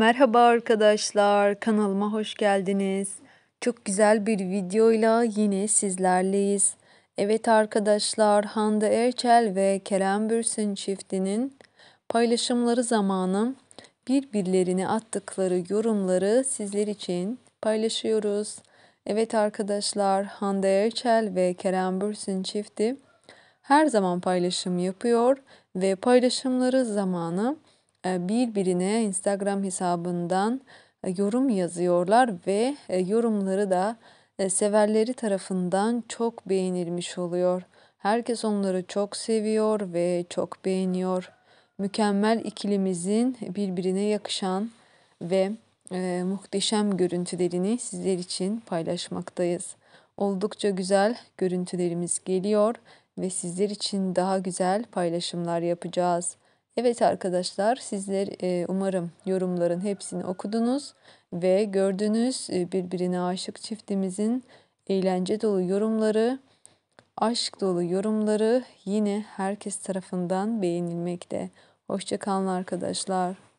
Merhaba arkadaşlar, kanalıma hoş geldiniz. Çok güzel bir videoyla yine sizlerleyiz. Evet arkadaşlar, Hande Erçel ve Kerem Bürsin çiftinin paylaşımları zamanı birbirlerine attıkları yorumları sizler için paylaşıyoruz. Evet arkadaşlar, Hande Erçel ve Kerem Bürsin çifti her zaman paylaşım yapıyor ve paylaşımları zamanı birbirine Instagram hesabından yorum yazıyorlar ve yorumları da severleri tarafından çok beğenilmiş oluyor. Herkes onları çok seviyor ve çok beğeniyor. Mükemmel ikilimizin birbirine yakışan ve e, muhteşem görüntülerini sizler için paylaşmaktayız. Oldukça güzel görüntülerimiz geliyor ve sizler için daha güzel paylaşımlar yapacağız. Evet arkadaşlar sizler e, umarım yorumların hepsini okudunuz ve gördünüz e, birbirine aşık çiftimizin eğlence dolu yorumları, aşk dolu yorumları yine herkes tarafından beğenilmekte. Hoşçakalın arkadaşlar.